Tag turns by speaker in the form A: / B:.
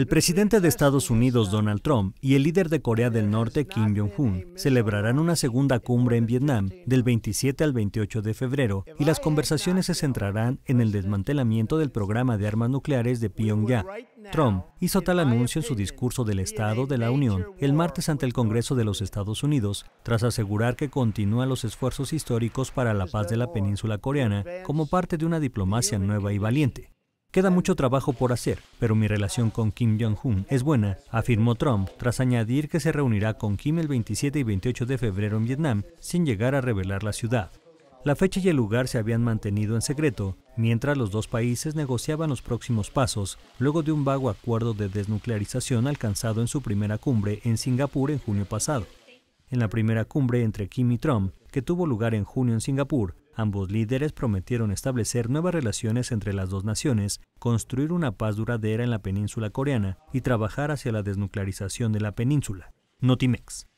A: El presidente de Estados Unidos, Donald Trump, y el líder de Corea del Norte, Kim Jong-un, celebrarán una segunda cumbre en Vietnam del 27 al 28 de febrero y las conversaciones se centrarán en el desmantelamiento del programa de armas nucleares de Pyongyang. Trump hizo tal anuncio en su discurso del Estado de la Unión el martes ante el Congreso de los Estados Unidos, tras asegurar que continúan los esfuerzos históricos para la paz de la península coreana como parte de una diplomacia nueva y valiente. Queda mucho trabajo por hacer, pero mi relación con Kim Jong-un es buena, afirmó Trump, tras añadir que se reunirá con Kim el 27 y 28 de febrero en Vietnam, sin llegar a revelar la ciudad. La fecha y el lugar se habían mantenido en secreto, mientras los dos países negociaban los próximos pasos, luego de un vago acuerdo de desnuclearización alcanzado en su primera cumbre en Singapur en junio pasado. En la primera cumbre entre Kim y Trump, que tuvo lugar en junio en Singapur, Ambos líderes prometieron establecer nuevas relaciones entre las dos naciones, construir una paz duradera en la península coreana y trabajar hacia la desnuclearización de la península. Notimex.